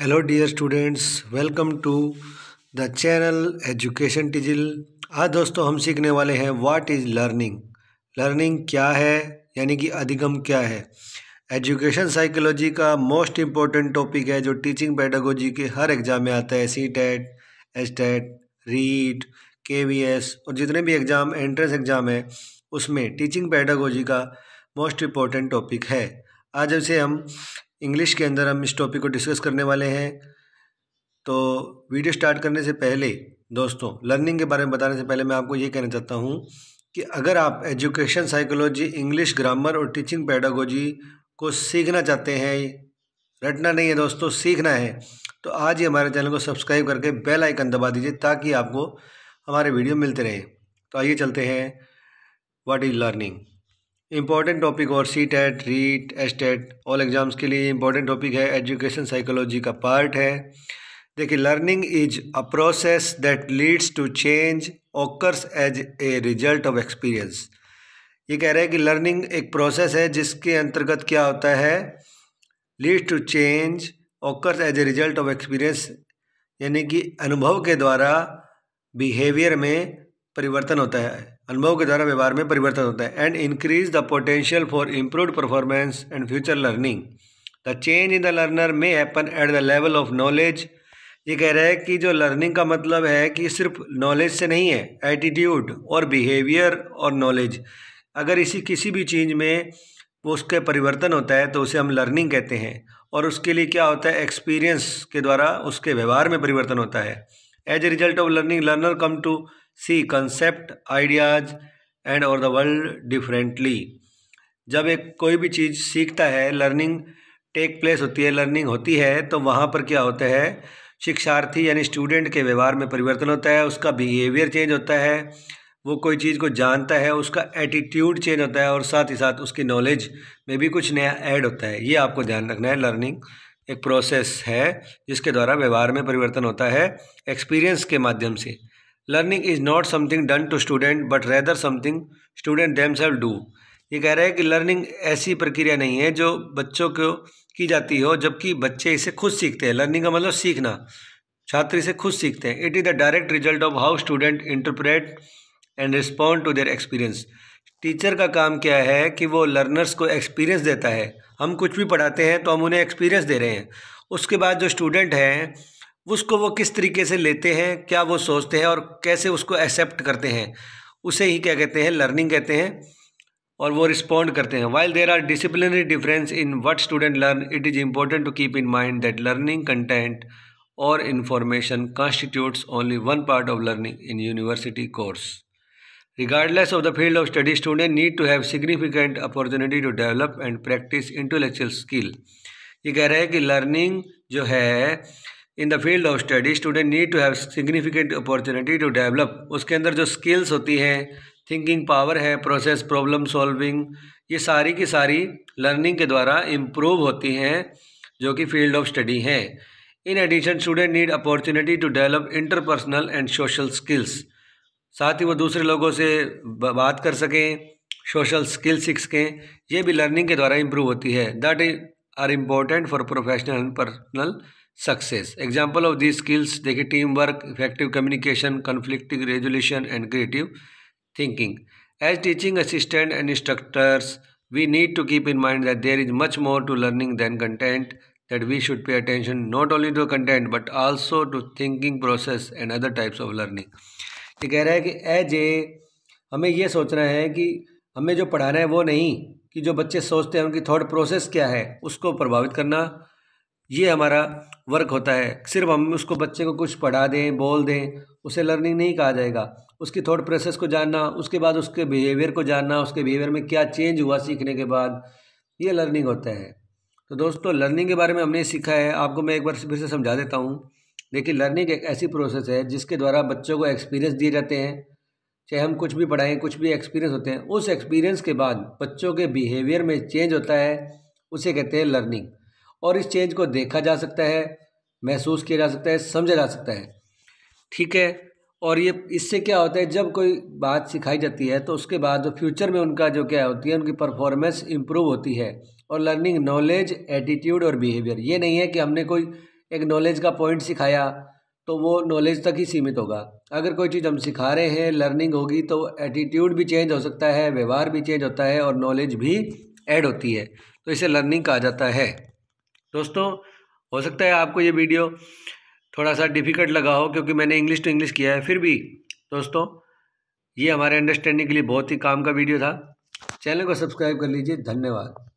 Hello dear students welcome to the channel education टिजिल आज दोस्तों हम सीखने वाले हैं व्हाट इज़ लर्निंग लर्निंग क्या है यानी कि अधिगम क्या है एजुकेशन साइकोलॉजी का मोस्ट इम्पॉर्टेंट टॉपिक है जो टीचिंग पैडागोजी के हर एग्ज़ाम में आता है C TET S TET REET K V S और जितने भी एग्ज़ाम एंट्रेंस एग्ज़ाम है उसमें टीचिंग पैडागोजी का मोस्ट इम्पॉर्टेंट टॉपिक है आज इसे हम इंग्लिश के अंदर हम इस टॉपिक को डिस्कस करने वाले हैं तो वीडियो स्टार्ट करने से पहले दोस्तों लर्निंग के बारे में बताने से पहले मैं आपको ये कहना चाहता हूँ कि अगर आप एजुकेशन साइकोलॉजी इंग्लिश ग्रामर और टीचिंग पैडागोजी को सीखना चाहते हैं रटना नहीं है दोस्तों सीखना है तो आज ही हमारे चैनल को सब्सक्राइब करके बेल आइकन दबा दीजिए ताकि आपको हमारे वीडियो मिलते रहें तो आइए चलते हैं what is learning important topic और C TET REET S TET all exams के लिए इंपॉर्टेंट टॉपिक है एजुकेशन साइकोलॉजी का पार्ट है देखिए learning is a process that leads to change occurs as a result of experience ये कह रहा है कि लर्निंग एक प्रोसेस है जिसके अंतर्गत क्या होता है leads to change occurs as a result of experience यानी कि अनुभव के द्वारा बिहेवियर में परिवर्तन होता है अनुभव के द्वारा व्यवहार में परिवर्तन होता है and increase the potential for improved performance and future learning the change in the learner may happen at the level of knowledge ये कह रहा है कि जो लर्निंग का मतलब है कि सिर्फ नॉलेज से नहीं है एटीट्यूड और बिहेवियर और नॉलेज अगर इसी किसी भी चीज़ में वो उसके परिवर्तन होता है तो उसे हम लर्निंग कहते हैं और उसके लिए क्या होता है एक्सपीरियंस के द्वारा उसके व्यवहार में परिवर्तन होता है as a result of learning learner come to see concept ideas and और द वर्ल्ड डिफरेंटली जब एक कोई भी चीज़ सीखता है लर्निंग टेक प्लेस होती है लर्निंग होती है तो वहाँ पर क्या होता है शिक्षार्थी यानी स्टूडेंट के व्यवहार में परिवर्तन होता है उसका बिहेवियर चेंज होता है वो कोई चीज़ को जानता है उसका एटीट्यूड चेंज होता है और साथ ही साथ उसकी नॉलेज में भी कुछ नया ऐड होता है ये आपको ध्यान रखना है लर्निंग एक प्रोसेस है जिसके द्वारा व्यवहार में परिवर्तन होता है एक्सपीरियंस के माध्यम से learning is not something done to student but rather something student themselves do ये कह रहा है कि लर्निंग ऐसी प्रक्रिया नहीं है जो बच्चों को की जाती हो जबकि बच्चे इसे खुद सीखते हैं लर्निंग का मतलब सीखना छात्र इसे खुद सीखते हैं it is the direct result of how student interpret and respond to their experience teacher का काम क्या है कि वो लर्नर्स को एक्सपीरियंस देता है हम कुछ भी पढ़ाते हैं तो हम उन्हें एक्सपीरियंस दे रहे हैं उसके बाद जो स्टूडेंट हैं उसको वो किस तरीके से लेते हैं क्या वो सोचते हैं और कैसे उसको एक्सेप्ट करते हैं उसे ही क्या कहते हैं लर्निंग कहते हैं और वो रिस्पॉन्ड करते हैं while there are disciplinary difference in what student learn it is important to keep in mind that learning content और information constitutes only one part of learning in university course regardless of the field of study student need to have significant opportunity to develop and practice intellectual skill ये कह रहे हैं कि learning जो है in the field of study student need to have significant opportunity to develop उसके अंदर जो स्किल्स होती हैं थिंकिंग पावर है प्रोसेस प्रॉब्लम सॉल्विंग ये सारी की सारी लर्निंग के द्वारा इम्प्रूव होती हैं जो कि फील्ड ऑफ स्टडी है in addition student need opportunity to develop interpersonal and social skills साथ ही वो दूसरे लोगों से बात कर सकें सोशल स्किल सीख सकें ये भी लर्निंग के द्वारा इम्प्रूव होती है that are important for professional and personal success. Example of these skills देखिए team work effective communication conflicting resolution and creative thinking as teaching assistant and instructors we need to keep in mind that there is much more to learning than content that we should pay attention not only to content but also to thinking process and other types of learning ये कह रहा है कि as a हमें ये सोचना है कि हमें जो पढ़ाना है वो नहीं कि जो बच्चे सोचते हैं उनकी थॉट प्रोसेस क्या है उसको प्रभावित करना ये हमारा वर्क होता है सिर्फ हम उसको बच्चे को कुछ पढ़ा दें बोल दें उसे लर्निंग नहीं कहा जाएगा उसकी थॉट प्रोसेस को जानना उसके बाद उसके बिहेवियर को जानना उसके बिहेवियर में क्या चेंज हुआ सीखने के बाद ये लर्निंग होता है तो दोस्तों लर्निंग के बारे में हमने सीखा है आपको मैं एक बार फिर से समझा देता हूँ देखिए लर्निंग एक ऐसी प्रोसेस है जिसके द्वारा बच्चों को एक्सपीरियंस दिए जाते हैं चाहे हम कुछ भी पढ़ाएँ कुछ भी एक्सपीरियंस होते हैं उस एक्सपीरियंस के बाद बच्चों के बिहेवियर में चेंज होता है उसे कहते हैं लर्निंग और इस चेंज को देखा जा सकता है महसूस किया जा सकता है समझा जा सकता है ठीक है और ये इससे क्या होता है जब कोई बात सिखाई जाती है तो उसके बाद फ्यूचर में उनका जो क्या होती है उनकी परफॉर्मेंस इम्प्रूव होती है और लर्निंग नॉलेज एटीट्यूड और बिहेवियर ये नहीं है कि हमने कोई एक नॉलेज का पॉइंट सिखाया तो वो नॉलेज तक ही सीमित होगा अगर कोई चीज़ हम सिखा रहे हैं लर्निंग होगी तो एटीट्यूड भी चेंज हो सकता है व्यवहार भी चेंज होता है और नॉलेज भी ऐड होती है तो इसे लर्निंग कहा जाता है दोस्तों हो सकता है आपको ये वीडियो थोड़ा सा डिफ़िकल्ट लगा हो क्योंकि मैंने इंग्लिश टू इंग्लिश किया है फिर भी दोस्तों ये हमारे अंडरस्टैंडिंग के लिए बहुत ही काम का वीडियो था चैनल को सब्सक्राइब कर लीजिए धन्यवाद